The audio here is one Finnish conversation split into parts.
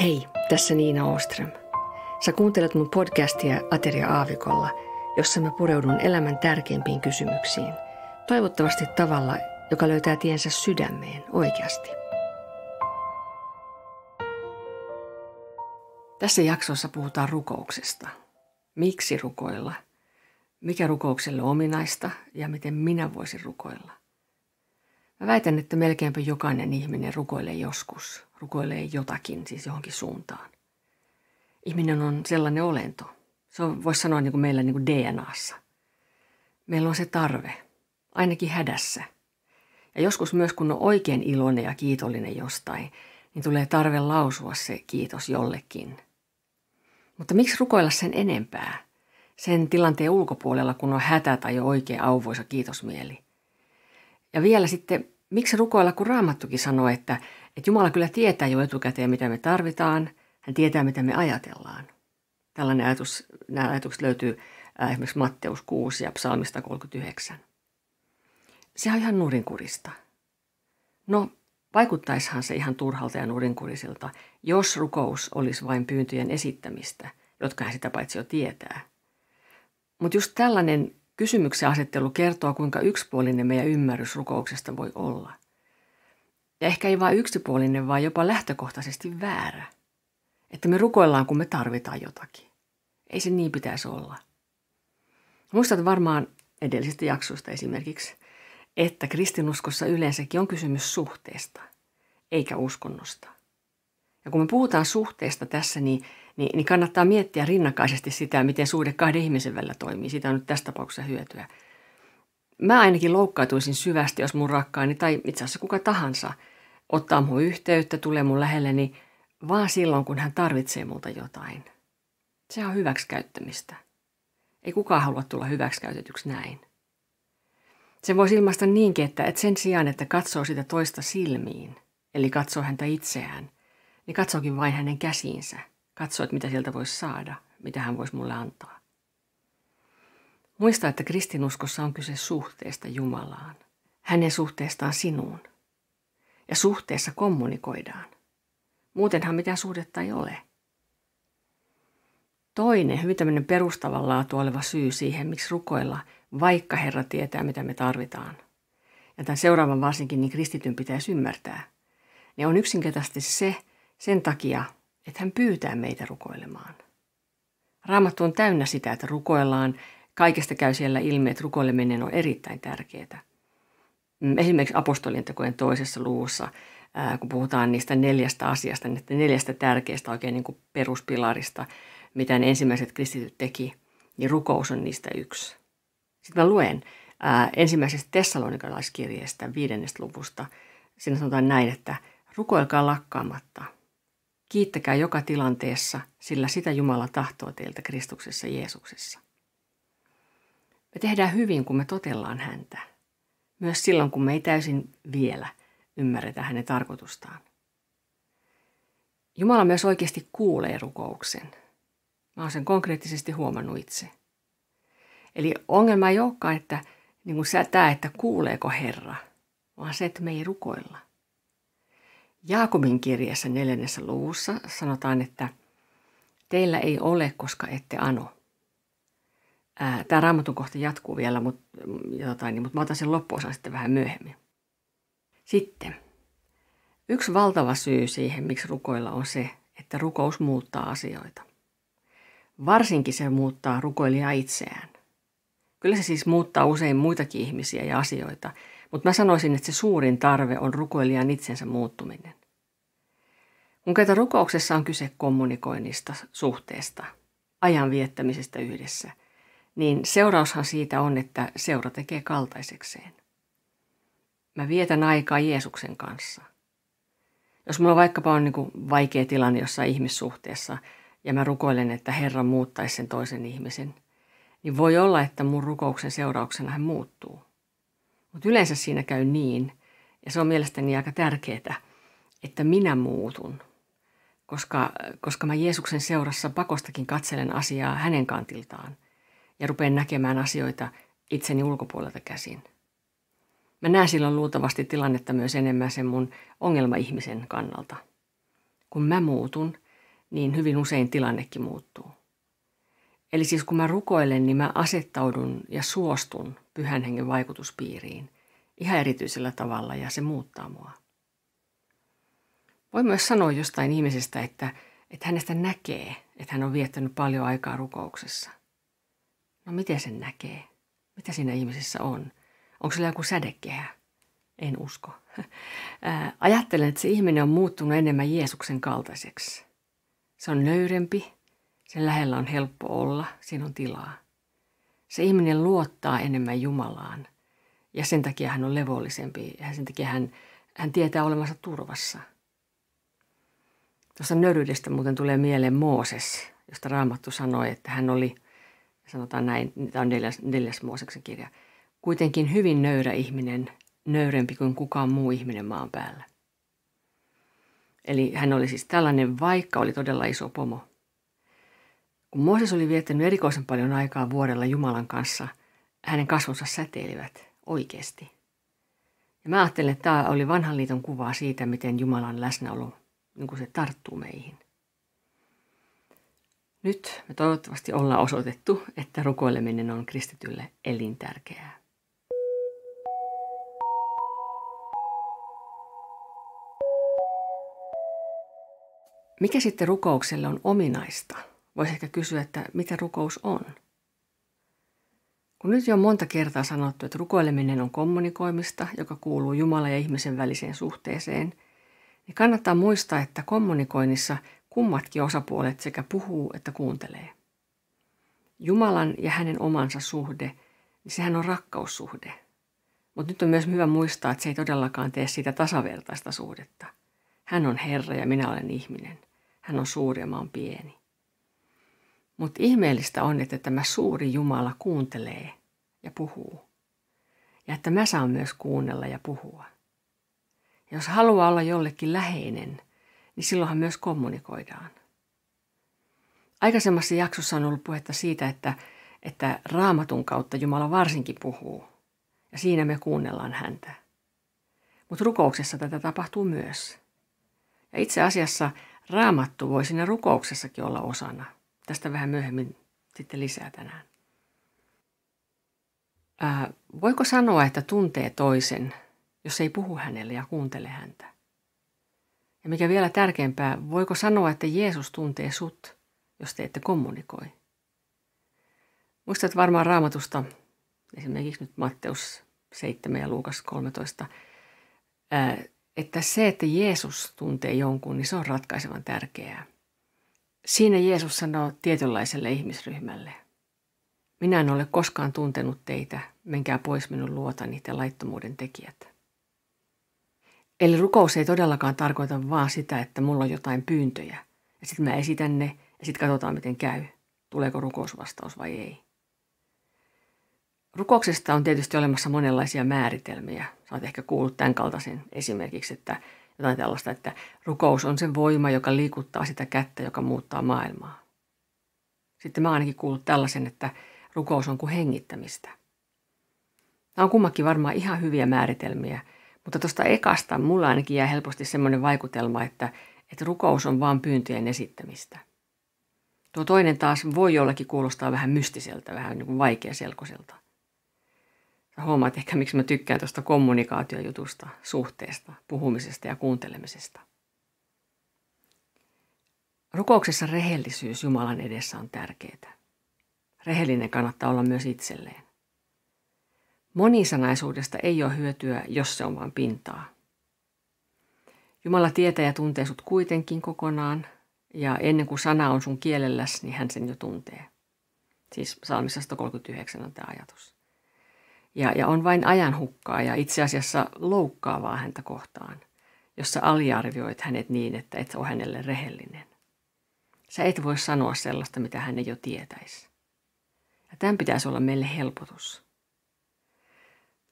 Hei, tässä Niina Oström. Sä kuuntelet mun podcastia Ateria Aavikolla, jossa mä pureudun elämän tärkeimpiin kysymyksiin. Toivottavasti tavalla, joka löytää tiensä sydämeen oikeasti. Tässä jaksossa puhutaan rukouksesta. Miksi rukoilla? Mikä rukoukselle on ominaista ja miten minä voisin rukoilla? Mä väitän, että melkeinpä jokainen ihminen rukoilee joskus – rukoilee jotakin, siis johonkin suuntaan. Ihminen on sellainen olento. Se on, voisi sanoa, niin kuin meillä niin kuin DNAssa. Meillä on se tarve, ainakin hädässä. Ja joskus myös, kun on oikein iloinen ja kiitollinen jostain, niin tulee tarve lausua se kiitos jollekin. Mutta miksi rukoilla sen enempää? Sen tilanteen ulkopuolella, kun on hätä tai jo oikein auvoisa kiitosmieli. Ja vielä sitten miksi rukoilla, kun Raamattukin sanoo, että, että Jumala kyllä tietää jo etukäteen, mitä me tarvitaan, hän tietää, mitä me ajatellaan. Tällainen ajatus, nämä ajatukset löytyy äh, esimerkiksi Matteus 6 ja psalmista 39. Se on ihan nurinkurista. No, vaikuttaisihan se ihan turhalta ja nurinkurisilta, jos rukous olisi vain pyyntöjen esittämistä, jotka hän sitä paitsi jo tietää. Mutta just tällainen Kysymyksen asettelu kertoo, kuinka yksipuolinen meidän ymmärrys rukouksesta voi olla. Ja ehkä ei vain yksipuolinen, vaan jopa lähtökohtaisesti väärä. Että me rukoillaan, kun me tarvitaan jotakin. Ei se niin pitäisi olla. Muistat varmaan edellisistä jaksoista esimerkiksi, että kristinuskossa yleensäkin on kysymys suhteesta, eikä uskonnosta. Ja kun me puhutaan suhteesta tässä, niin niin, niin kannattaa miettiä rinnakkaisesti sitä, miten suhde kahden ihmisen välillä toimii. Siitä on nyt tässä tapauksessa hyötyä. Mä ainakin loukkaantuisin syvästi, jos mun rakkaani tai itse asiassa kuka tahansa ottaa mun yhteyttä, tulee mun lähelleni niin vaan silloin, kun hän tarvitsee multa jotain. Se on hyväksikäyttämistä. Ei kukaan halua tulla hyväksikäytetyksi näin. Se voisi ilmaista niinkin, että, et sen sijaan, että katsoo sitä toista silmiin, eli katsoo häntä itseään, niin katsokin vain hänen käsiinsä – Katso, että mitä sieltä voisi saada, mitä hän voisi mulle antaa. Muista, että kristinuskossa on kyse suhteesta Jumalaan, hänen suhteestaan sinuun. Ja suhteessa kommunikoidaan. Muutenhan mitään suhdetta ei ole. Toinen, hyvin tämmöinen perustavanlaatu oleva syy siihen, miksi rukoilla, vaikka Herra tietää, mitä me tarvitaan. Ja tämän seuraavan varsinkin, niin kristityn pitäisi ymmärtää. Ne on yksinkertaisesti se, sen takia, että hän pyytää meitä rukoilemaan. Raamattu on täynnä sitä, että rukoillaan. Kaikesta käy siellä ilmi, että rukoileminen on erittäin tärkeää. Mm, esimerkiksi apostolien tekojen toisessa luvussa, kun puhutaan niistä neljästä asiasta, niistä neljästä tärkeästä oikein niin kuin peruspilarista, mitä ne ensimmäiset kristityt teki, niin rukous on niistä yksi. Sitten mä luen ensimmäisestä tessalonikalaiskirjeestä viidennestä luvusta. Siinä sanotaan näin, että rukoilkaa lakkaamatta – Kiittäkää joka tilanteessa, sillä sitä Jumala tahtoo teiltä Kristuksessa Jeesuksessa. Me tehdään hyvin, kun me totellaan häntä. Myös silloin, kun me ei täysin vielä ymmärretä hänen tarkoitustaan. Jumala myös oikeasti kuulee rukouksen. Mä oon sen konkreettisesti huomannut itse. Eli ongelma ei olekaan, että niin kuin sä, tämä, että kuuleeko Herra, vaan se, että me ei rukoilla. Jaakobin kirjassa neljännessä luvussa sanotaan, että teillä ei ole, koska ette ano. Tämä raamatun kohta jatkuu vielä, mutta, tota jotain, niin, mutta mä otan sen loppuosan sitten vähän myöhemmin. Sitten. Yksi valtava syy siihen, miksi rukoilla on se, että rukous muuttaa asioita. Varsinkin se muuttaa rukoilijaa itseään. Kyllä se siis muuttaa usein muitakin ihmisiä ja asioita – mutta mä sanoisin, että se suurin tarve on rukoilijan itsensä muuttuminen. Mun käytä rukouksessa on kyse kommunikoinnista, suhteesta, ajan viettämisestä yhdessä, niin seuraushan siitä on, että seura tekee kaltaisekseen. Mä vietän aikaa Jeesuksen kanssa. Jos mulla vaikkapa on niin vaikea tilanne jossain ihmissuhteessa ja mä rukoilen, että Herra muuttaisi sen toisen ihmisen, niin voi olla, että mun rukouksen seurauksena hän muuttuu. Mutta yleensä siinä käy niin, ja se on mielestäni aika tärkeää, että minä muutun, koska, koska mä Jeesuksen seurassa pakostakin katselen asiaa hänen kantiltaan ja rupean näkemään asioita itseni ulkopuolelta käsin. Mä näen silloin luultavasti tilannetta myös enemmän sen mun ongelmaihmisen kannalta. Kun mä muutun, niin hyvin usein tilannekin muuttuu. Eli siis kun mä rukoilen, niin mä asettaudun ja suostun pyhän hengen vaikutuspiiriin ihan erityisellä tavalla ja se muuttaa mua. Voi myös sanoa jostain ihmisestä, että, että hänestä näkee, että hän on viettänyt paljon aikaa rukouksessa. No miten sen näkee? Mitä siinä ihmisessä on? Onko sillä joku sädekehä? En usko. ajattelen, että se ihminen on muuttunut enemmän Jeesuksen kaltaiseksi. Se on nöyrempi, sen lähellä on helppo olla, siinä on tilaa. Se ihminen luottaa enemmän Jumalaan ja sen takia hän on levollisempi ja sen takia hän, hän tietää olemassa turvassa. Tuossa nöyryydestä muuten tulee mieleen Mooses, josta Raamattu sanoi, että hän oli, sanotaan näin, tämä on neljäs, neljäs Mooseksen kirja, kuitenkin hyvin nöyrä ihminen, nöyrempi kuin kukaan muu ihminen maan päällä. Eli hän oli siis tällainen, vaikka oli todella iso pomo – kun Mooses oli viettänyt erikoisen paljon aikaa vuorella Jumalan kanssa, hänen kasvonsa säteilivät oikeasti. Ja mä ajattelin, että tämä oli vanhan liiton kuvaa siitä, miten Jumalan läsnäolo, niin kuin se tarttuu meihin. Nyt me toivottavasti ollaan osoitettu, että rukoileminen on kristitylle elintärkeää. Mikä sitten rukoukselle on ominaista? Voisi ehkä kysyä, että mitä rukous on? Kun nyt jo on monta kertaa sanottu, että rukoileminen on kommunikoimista, joka kuuluu Jumalan ja ihmisen väliseen suhteeseen, niin kannattaa muistaa, että kommunikoinnissa kummatkin osapuolet sekä puhuu että kuuntelee. Jumalan ja hänen omansa suhde, niin sehän on rakkaussuhde. Mutta nyt on myös hyvä muistaa, että se ei todellakaan tee siitä tasavertaista suhdetta. Hän on Herra ja minä olen ihminen. Hän on suuri ja mä olen pieni. Mutta ihmeellistä on, että tämä suuri Jumala kuuntelee ja puhuu. Ja että mä saan myös kuunnella ja puhua. Ja jos haluaa olla jollekin läheinen, niin silloinhan myös kommunikoidaan. Aikaisemmassa jaksossa on ollut puhetta siitä, että, että raamatun kautta Jumala varsinkin puhuu. Ja siinä me kuunnellaan häntä. Mutta rukouksessa tätä tapahtuu myös. Ja itse asiassa raamattu voi siinä rukouksessakin olla osana – Tästä vähän myöhemmin sitten lisää tänään. Ää, äh, voiko sanoa, että tuntee toisen, jos ei puhu hänelle ja kuuntele häntä? Ja mikä vielä tärkeämpää, voiko sanoa, että Jeesus tuntee sut, jos te ette kommunikoi? Muistat varmaan raamatusta, esimerkiksi nyt Matteus 7 ja Luukas 13, äh, että se, että Jeesus tuntee jonkun, niin se on ratkaisevan tärkeää. Siinä Jeesus sanoo tietynlaiselle ihmisryhmälle, minä en ole koskaan tuntenut teitä, menkää pois minun luotani te laittomuuden tekijät. Eli rukous ei todellakaan tarkoita vaan sitä, että mulla on jotain pyyntöjä, ja sitten mä esitän ne, ja sitten katsotaan miten käy, tuleeko rukousvastaus vai ei. Rukouksesta on tietysti olemassa monenlaisia määritelmiä. Saat ehkä kuullut tämän kaltaisen esimerkiksi, että jotain tällaista, että rukous on sen voima, joka liikuttaa sitä kättä, joka muuttaa maailmaa. Sitten mä ainakin kuullut tällaisen, että rukous on kuin hengittämistä. Nämä on kummakin varmaan ihan hyviä määritelmiä, mutta tuosta ekasta mulla ainakin jää helposti semmoinen vaikutelma, että, että rukous on vain pyyntöjen esittämistä. Tuo toinen taas voi jollakin kuulostaa vähän mystiseltä, vähän niin kuin vaikeaselkoiselta. Ja huomaat ehkä, miksi mä tykkään tuosta kommunikaatiojutusta, suhteesta, puhumisesta ja kuuntelemisesta. Rukouksessa rehellisyys Jumalan edessä on tärkeää. Rehellinen kannattaa olla myös itselleen. Monisanaisuudesta ei ole hyötyä, jos se on vain pintaa. Jumala tietää ja tuntee sut kuitenkin kokonaan, ja ennen kuin sana on sun kielelläs, niin hän sen jo tuntee. Siis Salmissa 139 on tämä ajatus ja, ja on vain ajanhukkaa ja itse asiassa loukkaavaa häntä kohtaan, jos sä aliarvioit hänet niin, että et ole hänelle rehellinen. Sä et voi sanoa sellaista, mitä hän ei jo tietäisi. Ja tämän pitäisi olla meille helpotus.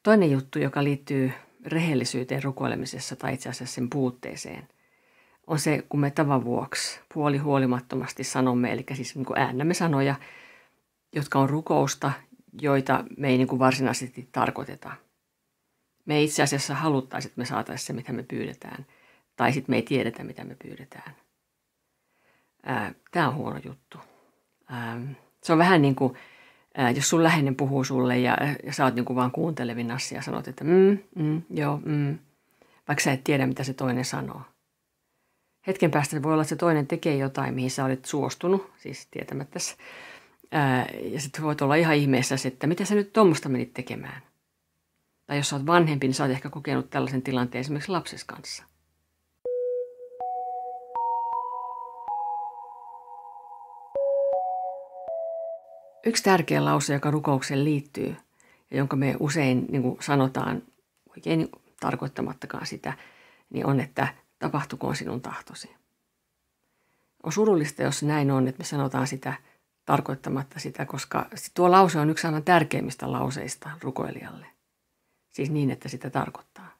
Toinen juttu, joka liittyy rehellisyyteen rukoilemisessa tai itse asiassa sen puutteeseen, on se, kun me tavan vuoksi puoli huolimattomasti sanomme, eli siis niin kuin äännämme sanoja, jotka on rukousta joita me ei niin kuin varsinaisesti tarkoiteta. Me itse asiassa haluttaisiin, että me saataisiin se, mitä me pyydetään, tai sitten me ei tiedetä, mitä me pyydetään. Tämä on huono juttu. Ää, se on vähän niin kuin, ää, jos sun läheinen puhuu sulle ja, ja sä oot niin kuin vaan kuuntelevin asia ja sanot, että mm, mm, joo, mm, vaikka sä et tiedä, mitä se toinen sanoo. Hetken päästä voi olla, että se toinen tekee jotain, mihin sä olet suostunut, siis tietämättä Ää, ja sitten voit olla ihan ihmeessä, että mitä sä nyt tuommoista menit tekemään. Tai jos sä oot vanhempi, niin sä oot ehkä kokenut tällaisen tilanteen esimerkiksi lapses kanssa. Yksi tärkeä lause, joka rukoukseen liittyy ja jonka me usein niin kuin sanotaan oikein niin tarkoittamattakaan sitä, niin on, että tapahtukoon sinun tahtosi. On surullista, jos näin on, että me sanotaan sitä – tarkoittamatta sitä, koska tuo lause on yksi aina tärkeimmistä lauseista rukoilijalle. Siis niin, että sitä tarkoittaa.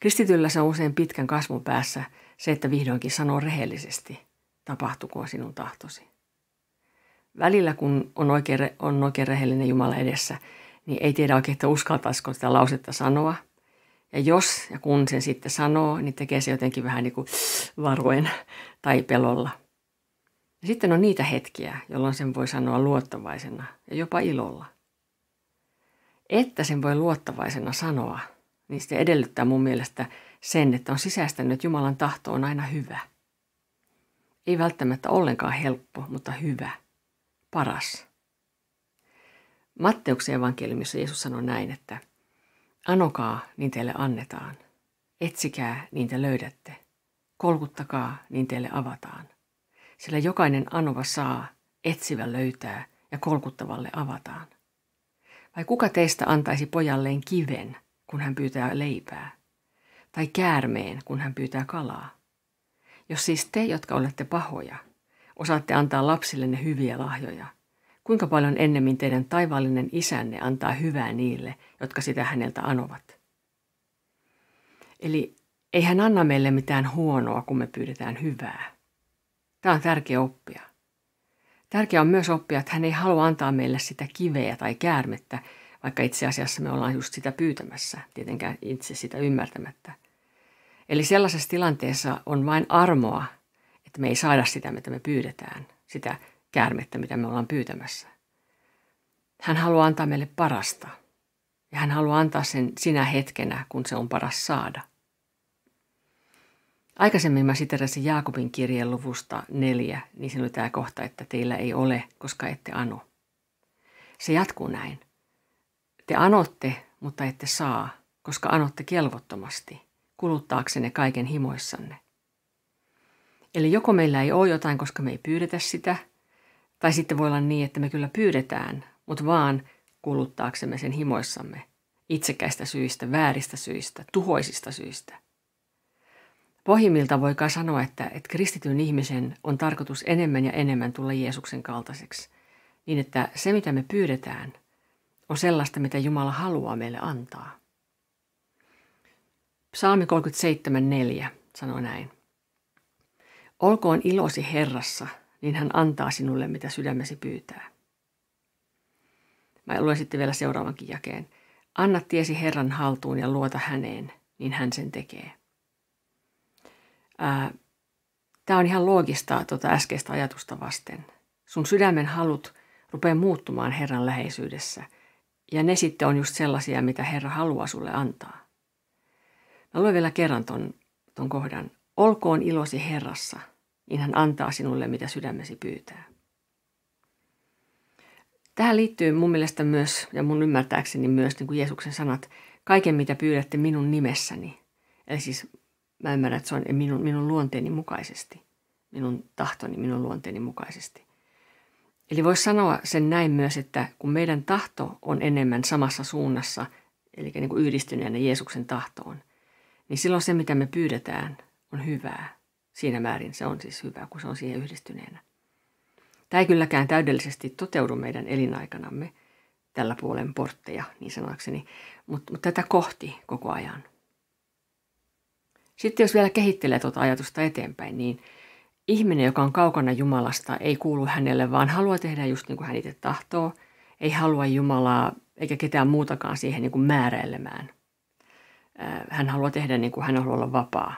Kristityllä se on usein pitkän kasvun päässä se, että vihdoinkin sanoo rehellisesti, tapahtukoon sinun tahtosi. Välillä, kun on oikein, on oikein rehellinen Jumala edessä, niin ei tiedä oikein, että uskaltaisiko sitä lausetta sanoa. Ja jos ja kun sen sitten sanoo, niin tekee se jotenkin vähän niin kuin varoen tai pelolla – ja sitten on niitä hetkiä, jolloin sen voi sanoa luottavaisena ja jopa ilolla. Että sen voi luottavaisena sanoa, niin se edellyttää mun mielestä sen, että on sisäistänyt, että Jumalan tahto on aina hyvä. Ei välttämättä ollenkaan helppo, mutta hyvä, paras. Matteuksen evankeliumissa Jeesus sanoi näin, että anokaa, niin teille annetaan. Etsikää, niin te löydätte. Kolkuttakaa, niin teille avataan sillä jokainen anova saa, etsivä löytää ja kolkuttavalle avataan. Vai kuka teistä antaisi pojalleen kiven, kun hän pyytää leipää? Tai käärmeen, kun hän pyytää kalaa? Jos siis te, jotka olette pahoja, osaatte antaa lapsillenne hyviä lahjoja, kuinka paljon ennemmin teidän taivaallinen isänne antaa hyvää niille, jotka sitä häneltä anovat? Eli ei hän anna meille mitään huonoa, kun me pyydetään hyvää Tämä on tärkeä oppia. Tärkeää on myös oppia, että hän ei halua antaa meille sitä kiveä tai käärmettä, vaikka itse asiassa me ollaan just sitä pyytämässä, tietenkään itse sitä ymmärtämättä. Eli sellaisessa tilanteessa on vain armoa, että me ei saada sitä, mitä me pyydetään, sitä käärmettä, mitä me ollaan pyytämässä. Hän haluaa antaa meille parasta, ja hän haluaa antaa sen sinä hetkenä, kun se on paras saada. Aikaisemmin mä siteräsin Jaakobin kirjan luvusta neljä, niin siinä oli tämä kohta, että teillä ei ole, koska ette anu. Se jatkuu näin. Te anotte, mutta ette saa, koska anotte kelvottomasti, kuluttaaksenne kaiken himoissanne. Eli joko meillä ei ole jotain, koska me ei pyydetä sitä, tai sitten voi olla niin, että me kyllä pyydetään, mutta vaan kuluttaaksemme sen himoissamme, itsekäistä syistä, vääristä syistä, tuhoisista syistä – Pohjimmilta voikaa sanoa, että, että kristityn ihmisen on tarkoitus enemmän ja enemmän tulla Jeesuksen kaltaiseksi, niin että se mitä me pyydetään on sellaista, mitä Jumala haluaa meille antaa. Psalmi 37.4 sanoo näin. Olkoon ilosi Herrassa, niin hän antaa sinulle, mitä sydämesi pyytää. Mä luen sitten vielä seuraavankin jakeen. Anna tiesi Herran haltuun ja luota häneen, niin hän sen tekee tämä on ihan loogista tuota äskeistä ajatusta vasten. Sun sydämen halut rupeaa muuttumaan Herran läheisyydessä. Ja ne sitten on just sellaisia, mitä Herra haluaa sulle antaa. Mä luen vielä kerran ton, ton kohdan. Olkoon ilosi Herrassa, niin hän antaa sinulle, mitä sydämesi pyytää. Tähän liittyy mun mielestä myös, ja mun ymmärtääkseni myös niin kuin Jeesuksen sanat, kaiken mitä pyydätte minun nimessäni. Eli siis Mä ymmärrän, että se on minun, minun luonteeni mukaisesti, minun tahtoni minun luonteeni mukaisesti. Eli voisi sanoa sen näin myös, että kun meidän tahto on enemmän samassa suunnassa, eli niin kuin yhdistyneenä Jeesuksen tahtoon, niin silloin se, mitä me pyydetään, on hyvää. Siinä määrin se on siis hyvää, kun se on siihen yhdistyneenä. Tämä ei kylläkään täydellisesti toteudu meidän elinaikanamme tällä puolen portteja, niin sanoakseni, mutta, mutta tätä kohti koko ajan. Sitten jos vielä kehittelee tuota ajatusta eteenpäin, niin ihminen, joka on kaukana Jumalasta, ei kuulu hänelle, vaan haluaa tehdä just niin kuin hän itse tahtoo. Ei halua Jumalaa eikä ketään muutakaan siihen niin kuin määräilemään. Äh, hän haluaa tehdä niin kuin hän haluaa olla vapaa.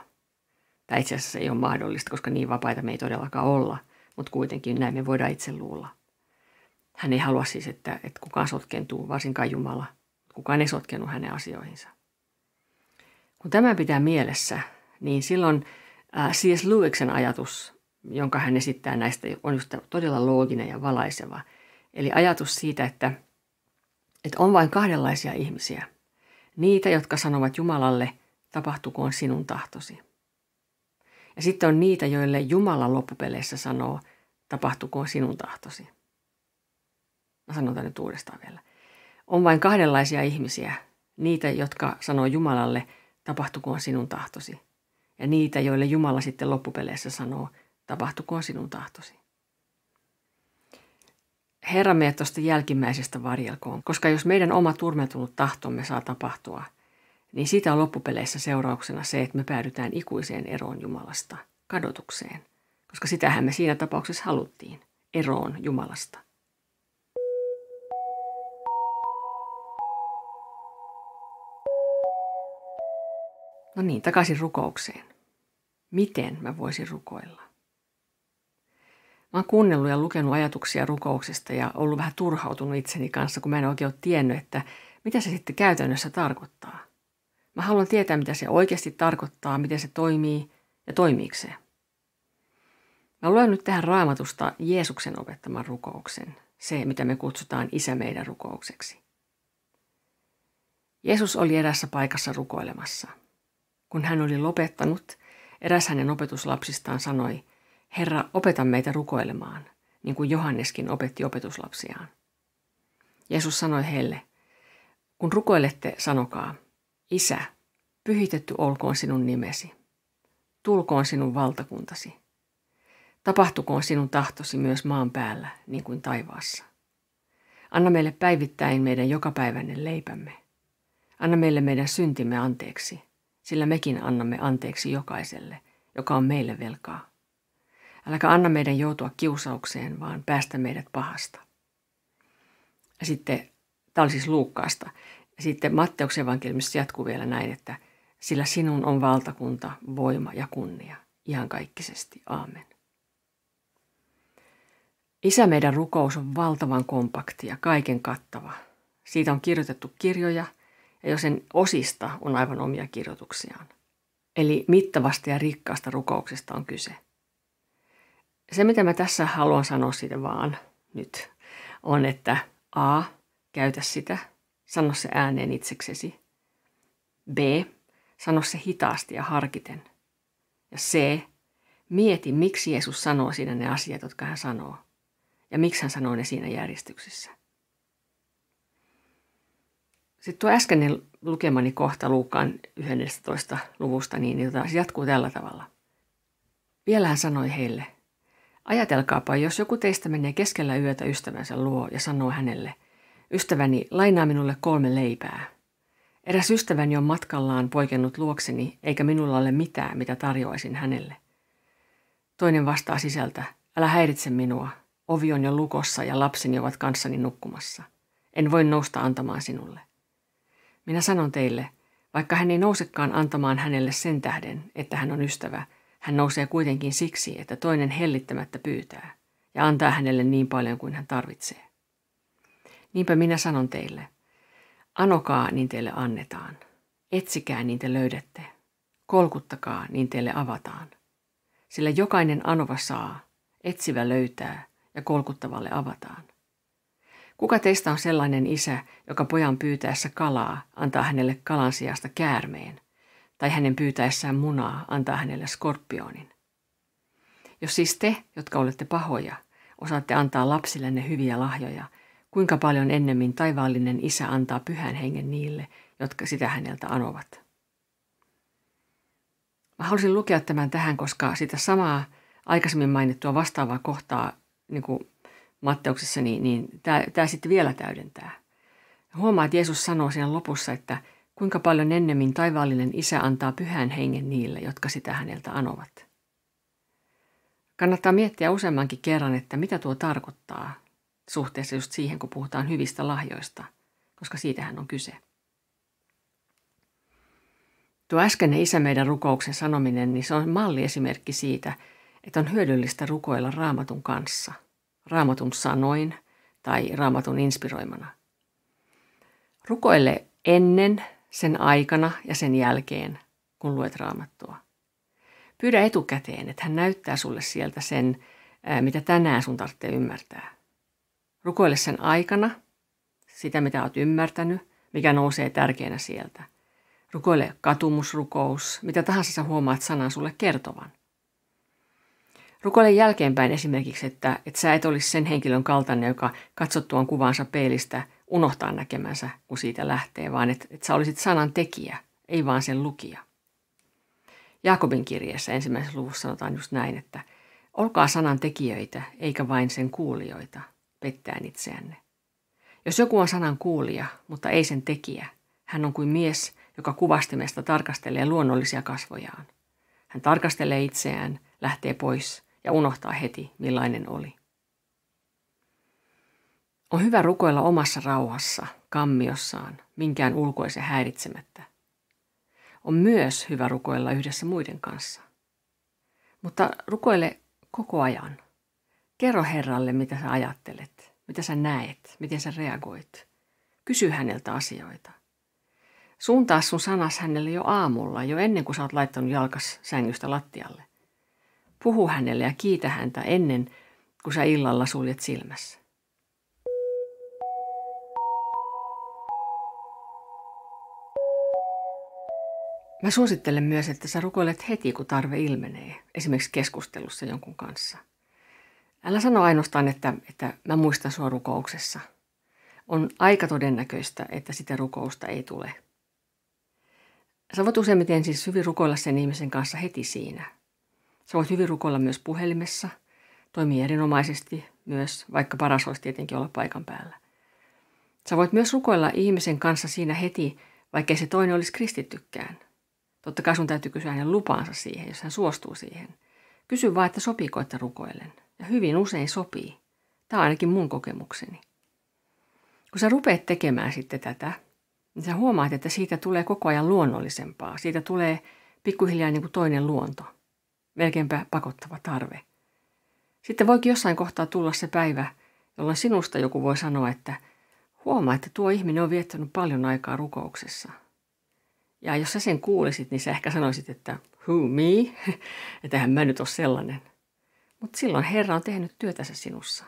Tai itse asiassa ei ole mahdollista, koska niin vapaita me ei todellakaan olla, mutta kuitenkin näin me voidaan itse luulla. Hän ei halua siis, että, että kukaan sotkentuu, varsinkaan Jumala. Kukaan ei sotkenut hänen asioihinsa. Kun tämä pitää mielessä, niin silloin äh, C.S. Lewisen ajatus, jonka hän esittää näistä, on just todella looginen ja valaiseva. Eli ajatus siitä, että, että on vain kahdenlaisia ihmisiä. Niitä, jotka sanovat Jumalalle, tapahtukoon sinun tahtosi. Ja sitten on niitä, joille Jumala loppupeleissä sanoo, tapahtukoon sinun tahtosi. Mä sanon tämän nyt uudestaan vielä. On vain kahdenlaisia ihmisiä. Niitä, jotka sanoo Jumalalle, tapahtukoon sinun tahtosi. Ja niitä, joille Jumala sitten loppupeleissä sanoo, tapahtukoon sinun tahtosi. Herra meidät tuosta jälkimmäisestä varjelkoon, koska jos meidän oma turmetunut tahtomme saa tapahtua, niin siitä on loppupeleissä seurauksena se, että me päädytään ikuiseen eroon Jumalasta, kadotukseen, koska sitähän me siinä tapauksessa haluttiin, eroon Jumalasta. No niin, takaisin rukoukseen. Miten mä voisin rukoilla? Mä oon kuunnellut ja lukenut ajatuksia rukouksesta ja ollut vähän turhautunut itseni kanssa, kun mä en oikein ole tiennyt, että mitä se sitten käytännössä tarkoittaa. Mä haluan tietää, mitä se oikeasti tarkoittaa, miten se toimii ja toimiiko se. Mä luen nyt tähän raamatusta Jeesuksen opettaman rukouksen, se mitä me kutsutaan isä meidän rukoukseksi. Jeesus oli erässä paikassa rukoilemassa – kun hän oli lopettanut, eräs hänen opetuslapsistaan sanoi, Herra, opeta meitä rukoilemaan, niin kuin Johanneskin opetti opetuslapsiaan. Jeesus sanoi heille, kun rukoilette, sanokaa, Isä, pyhitetty olkoon sinun nimesi. Tulkoon sinun valtakuntasi. Tapahtukoon sinun tahtosi myös maan päällä, niin kuin taivaassa. Anna meille päivittäin meidän jokapäiväinen leipämme. Anna meille meidän syntimme anteeksi – sillä mekin annamme anteeksi jokaiselle, joka on meille velkaa. Äläkä anna meidän joutua kiusaukseen, vaan päästä meidät pahasta. Ja sitten, tämä oli siis Luukkaasta, ja sitten Matteuksen evankeliumissa jatkuu vielä näin, että sillä sinun on valtakunta, voima ja kunnia, ihan kaikkisesti. Aamen. Isä meidän rukous on valtavan kompakti ja kaiken kattava. Siitä on kirjoitettu kirjoja – ja sen osista on aivan omia kirjoituksiaan. Eli mittavasta ja rikkaasta rukouksesta on kyse. Se, mitä mä tässä haluan sanoa siitä vaan nyt, on, että A. Käytä sitä. Sano se ääneen itseksesi. B. Sano se hitaasti ja harkiten. Ja C. Mieti, miksi Jeesus sanoo siinä ne asiat, jotka hän sanoo. Ja miksi hän sanoo ne siinä järjestyksessä. Sitten tuo äskeinen lukemani kohta Luukan 11. luvusta, niin jota niin jatkuu tällä tavalla. Vielä hän sanoi heille, ajatelkaapa, jos joku teistä menee keskellä yötä ystävänsä luo ja sanoo hänelle, ystäväni, lainaa minulle kolme leipää. Eräs ystäväni on matkallaan poikennut luokseni, eikä minulla ole mitään, mitä tarjoaisin hänelle. Toinen vastaa sisältä, älä häiritse minua, ovi on jo lukossa ja lapseni ovat kanssani nukkumassa. En voi nousta antamaan sinulle. Minä sanon teille, vaikka hän ei nousekaan antamaan hänelle sen tähden, että hän on ystävä, hän nousee kuitenkin siksi, että toinen hellittämättä pyytää ja antaa hänelle niin paljon kuin hän tarvitsee. Niinpä minä sanon teille, anokaa niin teille annetaan, etsikää niin te löydätte, kolkuttakaa niin teille avataan. Sillä jokainen anova saa, etsivä löytää ja kolkuttavalle avataan. Kuka teistä on sellainen isä, joka pojan pyytäessä kalaa antaa hänelle kalan sijasta käärmeen, tai hänen pyytäessään munaa antaa hänelle skorpionin? Jos siis te, jotka olette pahoja, osaatte antaa lapsillenne hyviä lahjoja, kuinka paljon ennemmin taivaallinen isä antaa pyhän hengen niille, jotka sitä häneltä anovat. Mä halusin lukea tämän tähän, koska sitä samaa aikaisemmin mainittua vastaavaa kohtaa niin kuin Matteuksessa, niin, niin tämä, tämä sitten vielä täydentää. Huomaa, että Jeesus sanoo siinä lopussa, että kuinka paljon ennemmin taivaallinen isä antaa pyhän hengen niille, jotka sitä häneltä anovat. Kannattaa miettiä useammankin kerran, että mitä tuo tarkoittaa suhteessa just siihen, kun puhutaan hyvistä lahjoista, koska siitähän on kyse. Tuo äskeinen isä meidän rukouksen sanominen, niin se on malliesimerkki siitä, että on hyödyllistä rukoilla raamatun kanssa – raamatun sanoin tai raamatun inspiroimana. Rukoile ennen, sen aikana ja sen jälkeen, kun luet raamattua. Pyydä etukäteen, että hän näyttää sulle sieltä sen, mitä tänään sun tarvitsee ymmärtää. Rukoile sen aikana, sitä mitä oot ymmärtänyt, mikä nousee tärkeänä sieltä. Rukoile katumusrukous, mitä tahansa sä huomaat sanan sulle kertovan – Rukoile jälkeenpäin esimerkiksi, että, että sä et olisi sen henkilön kaltainen, joka katsottuaan kuvaansa peilistä unohtaa näkemänsä, kun siitä lähtee, vaan että, että sä olisit sanan tekijä, ei vaan sen lukija. Jaakobin kirjeessä ensimmäisessä luvussa sanotaan just näin, että olkaa sanan tekijöitä, eikä vain sen kuulijoita, pettäen itseänne. Jos joku on sanan kuulija, mutta ei sen tekijä, hän on kuin mies, joka kuvastimesta tarkastelee luonnollisia kasvojaan. Hän tarkastelee itseään, lähtee pois ja unohtaa heti, millainen oli. On hyvä rukoilla omassa rauhassa, kammiossaan, minkään ulkoisen häiritsemättä. On myös hyvä rukoilla yhdessä muiden kanssa. Mutta rukoile koko ajan. Kerro Herralle, mitä sä ajattelet, mitä sä näet, miten sä reagoit. Kysy häneltä asioita. Suuntaa sun sanas hänelle jo aamulla, jo ennen kuin sä oot laittanut jalkas sängystä lattialle. Puhu hänelle ja kiitä häntä ennen, kun sä illalla suljet silmässä. Mä suosittelen myös, että sä rukoilet heti, kun tarve ilmenee, esimerkiksi keskustelussa jonkun kanssa. Älä sano ainoastaan, että, että mä muistan sua rukouksessa. On aika todennäköistä, että sitä rukousta ei tule. Sä voit useimmiten siis hyvin rukoilla sen ihmisen kanssa heti siinä, Sä voit hyvin rukoilla myös puhelimessa, toimii erinomaisesti myös, vaikka paras olisi tietenkin olla paikan päällä. Sä voit myös rukoilla ihmisen kanssa siinä heti, vaikkei se toinen olisi kristittykään. Totta kai sun täytyy kysyä hänen lupaansa siihen, jos hän suostuu siihen. Kysy vaan, että sopiiko, että rukoilen. Ja hyvin usein sopii. Tämä on ainakin mun kokemukseni. Kun sä rupeat tekemään sitten tätä, niin sä huomaat, että siitä tulee koko ajan luonnollisempaa. Siitä tulee pikkuhiljaa niin kuin toinen luonto – melkeinpä pakottava tarve. Sitten voikin jossain kohtaa tulla se päivä, jolloin sinusta joku voi sanoa, että huomaa, että tuo ihminen on viettänyt paljon aikaa rukouksessa. Ja jos sä sen kuulisit, niin sä ehkä sanoisit, että who me? että hän mä nyt ole sellainen. Mutta silloin Herra on tehnyt työtänsä sinussa.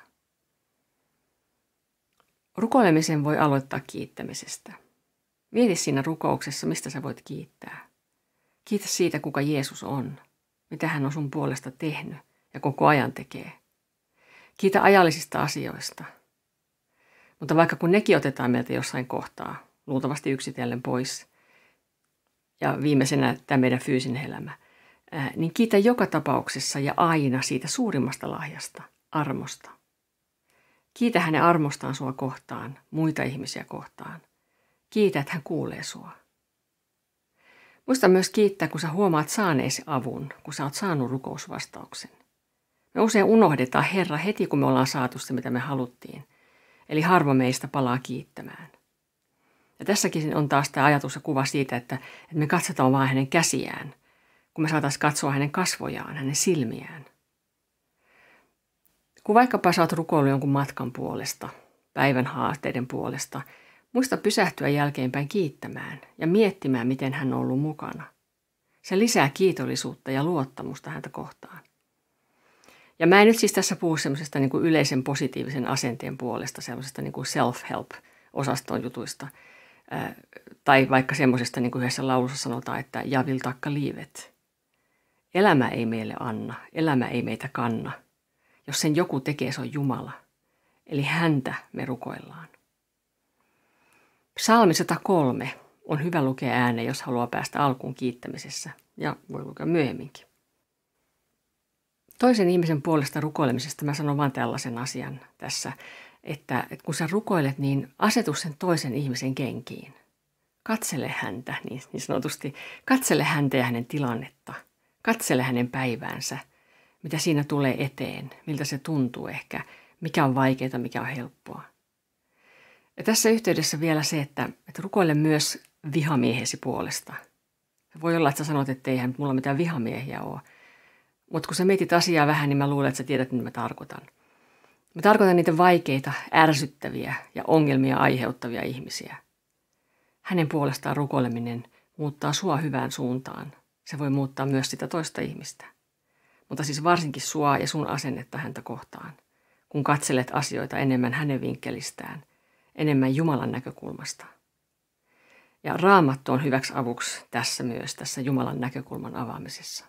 Rukoilemisen voi aloittaa kiittämisestä. Mieti siinä rukouksessa, mistä sä voit kiittää. Kiitä siitä, kuka Jeesus on – mitä hän on sun puolesta tehnyt ja koko ajan tekee. Kiitä ajallisista asioista. Mutta vaikka kun nekin otetaan meiltä jossain kohtaa, luultavasti yksitellen pois, ja viimeisenä tämä meidän fyysinen elämä, niin kiitä joka tapauksessa ja aina siitä suurimmasta lahjasta, armosta. Kiitä hänen armostaan sua kohtaan, muita ihmisiä kohtaan. Kiitä, että hän kuulee sua. Muista myös kiittää, kun sä huomaat saaneesi avun, kun sä oot saanut rukousvastauksen. Me usein unohdetaan Herra heti, kun me ollaan saatu se, mitä me haluttiin. Eli harva meistä palaa kiittämään. Ja tässäkin on taas tämä ajatus ja kuva siitä, että, että me katsotaan vain hänen käsiään, kun me saataisiin katsoa hänen kasvojaan, hänen silmiään. Kun vaikkapa saat rukoillut jonkun matkan puolesta, päivän haasteiden puolesta – Muista pysähtyä jälkeenpäin kiittämään ja miettimään, miten hän on ollut mukana. Se lisää kiitollisuutta ja luottamusta häntä kohtaan. Ja mä en nyt siis tässä puhu semmoisesta niin yleisen positiivisen asenteen puolesta, semmoisesta niin self-help-osaston jutuista. Äh, tai vaikka semmoisesta, niin kuin yhdessä laulussa sanotaan, että javil takka liivet. Elämä ei meille anna, elämä ei meitä kanna. Jos sen joku tekee, se on Jumala. Eli häntä me rukoillaan. Psalmi 103 on hyvä lukea ääneen, jos haluaa päästä alkuun kiittämisessä ja voi lukea myöhemminkin. Toisen ihmisen puolesta rukoilemisesta mä sanon vain tällaisen asian tässä, että, että kun sä rukoilet, niin asetu sen toisen ihmisen kenkiin. Katsele häntä niin, niin sanotusti, katsele häntä ja hänen tilannetta, katsele hänen päiväänsä, mitä siinä tulee eteen, miltä se tuntuu ehkä, mikä on vaikeaa, mikä on helppoa – ja tässä yhteydessä vielä se, että, että rukoile myös vihamiehesi puolesta. Voi olla, että sä sanot, että eihän mulla mitään vihamiehiä ole. Mutta kun sä mietit asiaa vähän, niin mä luulen, että sä tiedät, mitä mä tarkoitan. Mä tarkoitan niitä vaikeita, ärsyttäviä ja ongelmia aiheuttavia ihmisiä. Hänen puolestaan rukoileminen muuttaa sua hyvään suuntaan. Se voi muuttaa myös sitä toista ihmistä. Mutta siis varsinkin sua ja sun asennetta häntä kohtaan, kun katselet asioita enemmän hänen vinkkelistään – enemmän Jumalan näkökulmasta. Ja raamattu on hyväksi avuksi tässä myös, tässä Jumalan näkökulman avaamisessa.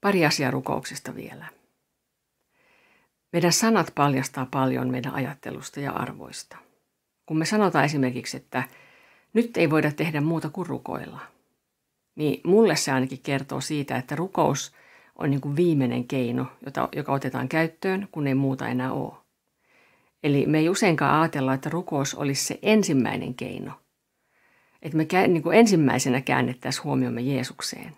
Pari asiaa rukouksesta vielä. Meidän sanat paljastaa paljon meidän ajattelusta ja arvoista. Kun me sanotaan esimerkiksi, että nyt ei voida tehdä muuta kuin rukoilla, niin mulle se ainakin kertoo siitä, että rukous – on niin kuin viimeinen keino, jota, joka otetaan käyttöön, kun ei muuta enää ole. Eli me ei useinkaan ajatella, että rukous olisi se ensimmäinen keino. Että me niin kuin ensimmäisenä käännettäisiin huomiomme Jeesukseen.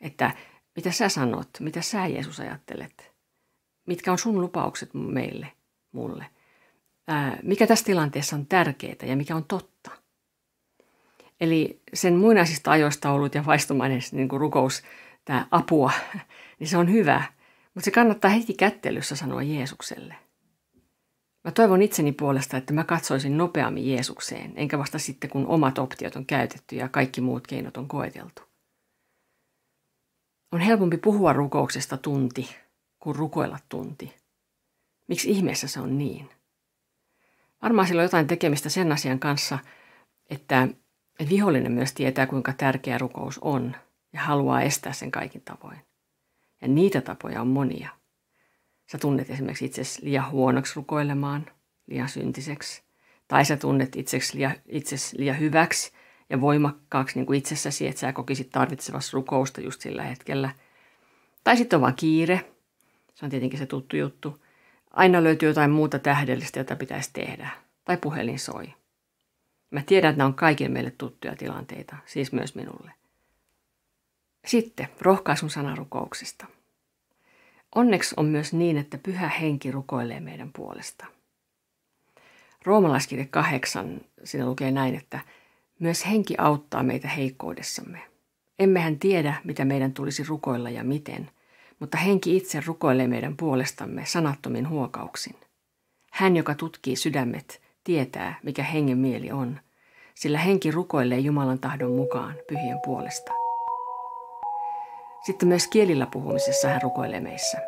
Että mitä sä sanot, mitä sä Jeesus ajattelet, mitkä on sun lupaukset meille, mulle. Ää, mikä tässä tilanteessa on tärkeää ja mikä on totta. Eli sen muinaisista ajoista ollut ja vaistumainen niin kuin rukous – tämä apua, niin se on hyvä. Mutta se kannattaa heti kättelyssä sanoa Jeesukselle. Mä toivon itseni puolesta, että mä katsoisin nopeammin Jeesukseen, enkä vasta sitten kun omat optiot on käytetty ja kaikki muut keinot on koeteltu. On helpompi puhua rukouksesta tunti kuin rukoilla tunti. Miksi ihmeessä se on niin? Varmaan sillä on jotain tekemistä sen asian kanssa, että vihollinen myös tietää, kuinka tärkeä rukous on – ja haluaa estää sen kaikin tavoin. Ja niitä tapoja on monia. Sä tunnet esimerkiksi itsesi liian huonoksi rukoilemaan, liian syntiseksi, tai sä tunnet itsesi liian, itsesi liian hyväksi ja voimakkaaksi niin kuin itsessäsi, että sä kokisit tarvitsevassa rukousta just sillä hetkellä. Tai sitten on vaan kiire, se on tietenkin se tuttu juttu. Aina löytyy jotain muuta tähdellistä, jota pitäisi tehdä. Tai puhelin soi. Mä tiedän, että nämä on kaikille meille tuttuja tilanteita, siis myös minulle. Sitten rohkaisun sanarukouksista. Onneksi on myös niin, että pyhä henki rukoilee meidän puolesta. Roomalaiskirja 8, siinä lukee näin, että myös henki auttaa meitä heikkoudessamme. Emmehän tiedä, mitä meidän tulisi rukoilla ja miten, mutta henki itse rukoilee meidän puolestamme sanattomin huokauksin. Hän, joka tutkii sydämet, tietää, mikä hengen mieli on, sillä henki rukoilee Jumalan tahdon mukaan pyhien puolesta. Sitten myös kielillä puhumisessa hän rukoilee meissä.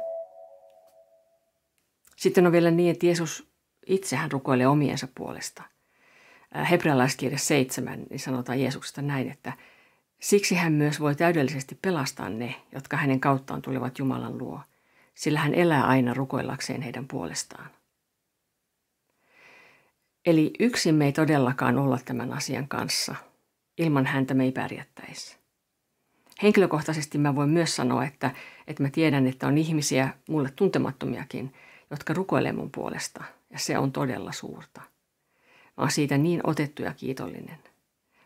Sitten on vielä niin, että Jeesus itse hän rukoilee omiensa puolesta. Äh, Hebrealaiskirja 7, niin sanotaan Jeesuksesta näin, että siksi hän myös voi täydellisesti pelastaa ne, jotka hänen kauttaan tulevat Jumalan luo, sillä hän elää aina rukoillakseen heidän puolestaan. Eli yksin me ei todellakaan olla tämän asian kanssa. Ilman häntä me ei pärjättäisi henkilökohtaisesti mä voin myös sanoa, että, että mä tiedän, että on ihmisiä, mulle tuntemattomiakin, jotka rukoilee mun puolesta. Ja se on todella suurta. Mä oon siitä niin otettu ja kiitollinen.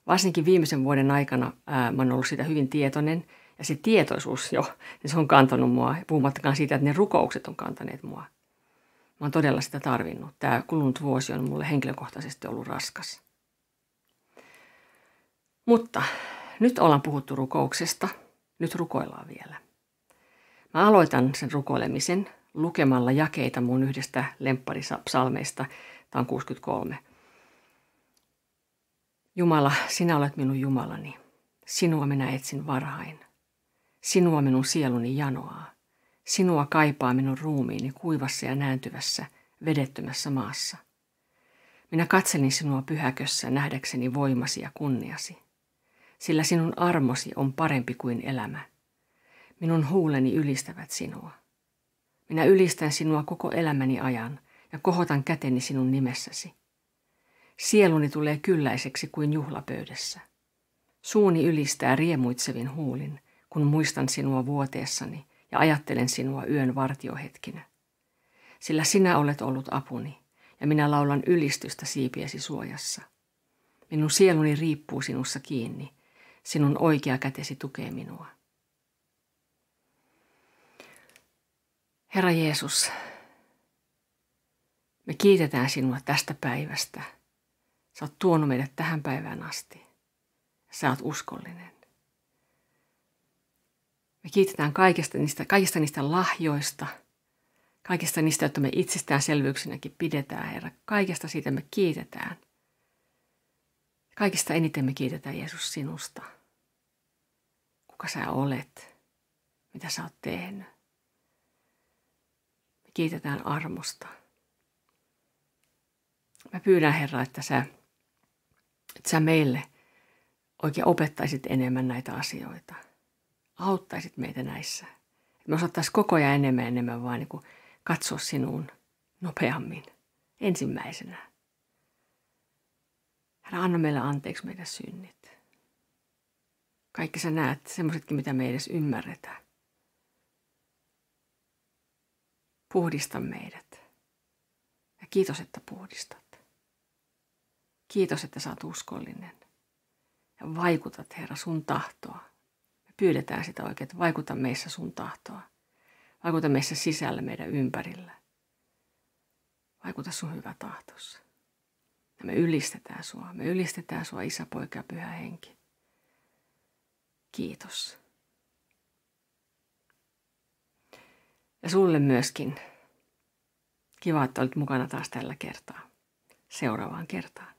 Varsinkin viimeisen vuoden aikana ää, mä oon ollut siitä hyvin tietoinen. Ja se tietoisuus jo, niin se on kantanut mua. Puhumattakaan siitä, että ne rukoukset on kantaneet mua. Mä oon todella sitä tarvinnut. Tämä kulunut vuosi on mulle henkilökohtaisesti ollut raskas. Mutta nyt ollaan puhuttu rukouksesta. Nyt rukoillaan vielä. Mä aloitan sen rukoilemisen lukemalla jakeita mun yhdestä lempparisalmeista, Tämä on 63. Jumala, sinä olet minun Jumalani. Sinua minä etsin varhain. Sinua minun sieluni janoaa. Sinua kaipaa minun ruumiini kuivassa ja nääntyvässä, vedettömässä maassa. Minä katselin sinua pyhäkössä nähdäkseni voimasi ja kunniasi sillä sinun armosi on parempi kuin elämä. Minun huuleni ylistävät sinua. Minä ylistän sinua koko elämäni ajan ja kohotan käteni sinun nimessäsi. Sieluni tulee kylläiseksi kuin juhlapöydässä. Suuni ylistää riemuitsevin huulin, kun muistan sinua vuoteessani ja ajattelen sinua yön vartiohetkinä. Sillä sinä olet ollut apuni, ja minä laulan ylistystä siipiesi suojassa. Minun sieluni riippuu sinussa kiinni, Sinun oikea kätesi tukee minua. Herra Jeesus, me kiitetään sinua tästä päivästä. Sä oot tuonut meidät tähän päivään asti. Sä oot uskollinen. Me kiitetään kaikista niistä, kaikista niistä lahjoista, kaikista niistä, joita me itsestäänselvyyksinäkin pidetään, Herra. Kaikesta siitä me kiitetään. Kaikista eniten me kiitetään Jeesus sinusta kuka sä olet, mitä sä oot tehnyt. Me kiitetään armosta. Mä pyydän Herra, että sä, että sä meille oikein opettaisit enemmän näitä asioita. Auttaisit meitä näissä. Että me osattaisiin koko ajan enemmän ja enemmän vaan niin katsoa sinuun nopeammin, ensimmäisenä. Herra, anna meille anteeksi meidän synnit. Kaikki sä näet, semmoisetkin, mitä me edes ymmärretä. Puhdista meidät. Ja kiitos, että puhdistat. Kiitos, että saat uskollinen. Ja vaikutat, Herra, sun tahtoa. Me pyydetään sitä oikein, että vaikuta meissä sun tahtoa. Vaikuta meissä sisällä, meidän ympärillä. Vaikuta sun hyvä tahtossa. Ja me ylistetään sua. Me ylistetään sua, Isä, Poika ja Pyhä Henki. Kiitos. Ja sulle myöskin. Kiva, että olit mukana taas tällä kertaa. Seuraavaan kertaan.